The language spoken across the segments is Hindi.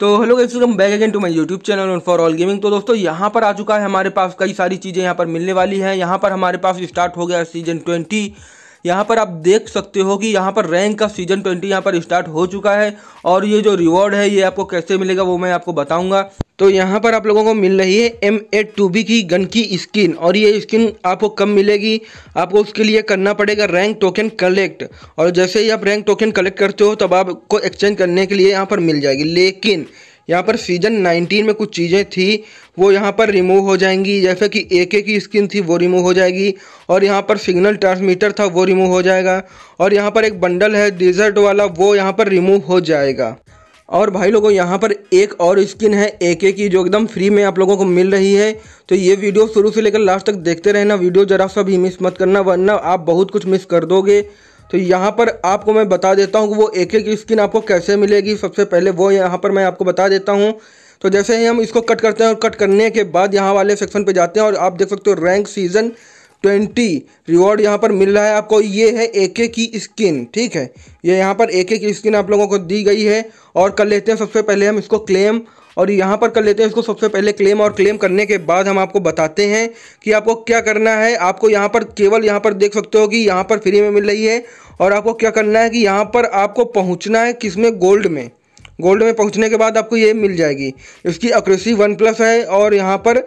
तो hello guys welcome back again to my YouTube channel on for all gaming तो दोस्तों यहाँ पर आ चुका है हमारे पास कई सारी चीज़ें यहाँ पर मिलने वाली हैं यहाँ पर हमारे पास स्टार्ट हो गया सीजन ट्वेंटी यहाँ पर आप देख सकते हो कि यहाँ पर रैंक का सीजन ट्वेंटी यहाँ पर स्टार्ट हो चुका है और ये जो रिवॉर्ड है ये आपको कैसे मिलेगा वो मैं आपको बताऊँगा तो यहाँ पर आप लोगों को मिल रही है एम ए टू बी की गन की स्किन और ये स्किन आपको कब मिलेगी आपको उसके लिए करना पड़ेगा रैंक टोकन कलेक्ट और जैसे ही आप रैंक टोकन कलेक्ट करते हो तब आपको एक्सचेंज करने के लिए यहाँ पर मिल जाएगी लेकिन यहाँ पर सीजन 19 में कुछ चीज़ें थी वो यहाँ पर रिमूव हो जाएंगी जैसे कि ए के की स्किन थी वो रिमूव हो जाएगी और यहाँ पर सिग्नल ट्रांसमीटर था वो रिमूव हो जाएगा और यहाँ पर एक बंडल है डिजर्ट वाला वो यहाँ पर रिमूव हो जाएगा और भाई लोगों यहाँ पर एक और स्किन है ए के की जो एकदम फ्री में आप लोगों को मिल रही है तो ये वीडियो शुरू से लेकर लास्ट तक देखते रहना वीडियो जरा सा भी मिस मत करना वरना आप बहुत कुछ मिस कर दोगे तो यहाँ पर आपको मैं बता देता हूँ कि वो एक की स्किन आपको कैसे मिलेगी सबसे पहले वो यहाँ पर मैं आपको बता देता हूँ तो जैसे ही हम इसको कट करते हैं और कट करने के बाद यहाँ वाले सेक्शन पर जाते हैं और आप देख सकते हो रैंक सीज़न ट्वेंटी रिवॉर्ड यहाँ पर मिल रहा है आपको ये है ए के की स्किन ठीक है ये यहाँ पर ए के की स्किन आप लोगों को दी गई है और कर लेते हैं सबसे पहले हम इसको क्लेम और यहाँ पर कर लेते हैं इसको सबसे पहले क्लेम और क्लेम करने के बाद हम आपको बताते हैं कि आपको क्या करना है आपको यहाँ पर केवल यहाँ पर देख सकते हो कि यहाँ पर फ्री में मिल रही है और आपको क्या करना है कि यहाँ पर आपको पहुँचना है किस में गोल्ड में गोल्ड में पहुंचने के बाद आपको ये मिल जाएगी इसकी एक्यूरेसी वन प्लस है और यहाँ पर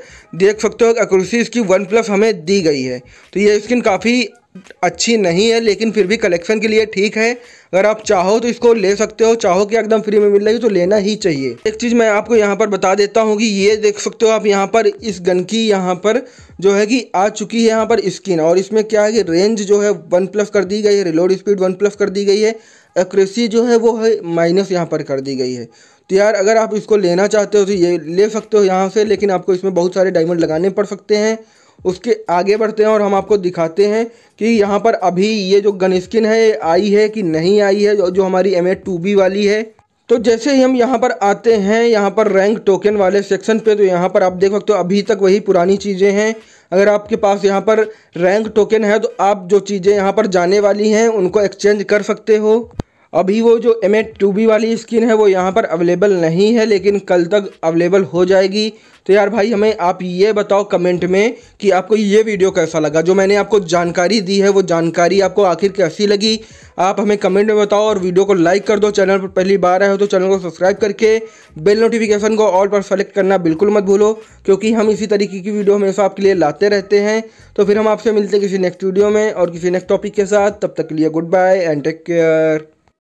देख सकते हो एक्यूरेसी इसकी वन प्लस हमें दी गई है तो ये स्किन काफ़ी अच्छी नहीं है लेकिन फिर भी कलेक्शन के लिए ठीक है अगर आप चाहो तो इसको ले सकते हो चाहो कि एकदम फ्री में मिल रही तो लेना ही चाहिए एक चीज़ मैं आपको यहाँ पर बता देता हूँ कि ये देख सकते हो आप यहाँ पर इस गन की यहाँ पर जो है कि आ चुकी है यहाँ पर स्किन और इसमें क्या है कि रेंज जो है वन प्लस कर दी गई है रिलोड स्पीड वन प्लस कर दी गई है एक्यूरेसी जो है वो है माइनस यहाँ पर कर दी गई है तो यार अगर आप इसको लेना चाहते हो तो ये ले सकते हो यहाँ से लेकिन आपको इसमें बहुत सारे डायमंड लगाने पड़ सकते हैं उसके आगे बढ़ते हैं और हम आपको दिखाते हैं कि यहाँ पर अभी ये जो गन स्किन है आई है कि नहीं आई है जो हमारी एम ए टू बी वाली है तो जैसे ही हम यहाँ पर आते हैं यहाँ पर रैंक टोकन वाले सेक्शन पे तो यहाँ पर आप देख सकते हो अभी तक वही पुरानी चीज़ें हैं अगर आपके पास यहाँ पर रैंक टोकन है तो आप जो चीज़ें यहाँ पर जाने वाली हैं उनको एक्सचेंज कर सकते हो अभी वो जो एम एट टू बी वाली स्किन है वो यहाँ पर अवेलेबल नहीं है लेकिन कल तक अवेलेबल हो जाएगी तो यार भाई हमें आप ये बताओ कमेंट में कि आपको ये वीडियो कैसा लगा जो मैंने आपको जानकारी दी है वो जानकारी आपको आखिर कैसी लगी आप हमें कमेंट में बताओ और वीडियो को लाइक कर दो चैनल पर पहली बार आए हो तो चैनल को सब्सक्राइब करके बेल नोटिफिकेशन को ऑल पर सेलेक्ट करना बिल्कुल मत भूलो क्योंकि हम इसी तरीके की वीडियो हमेशा आपके लिए लाते रहते हैं तो फिर हम आपसे मिलते हैं किसी नेक्स्ट वीडियो में और किसी नेक्स्ट टॉपिक के साथ तब तक के लिए good bye and take care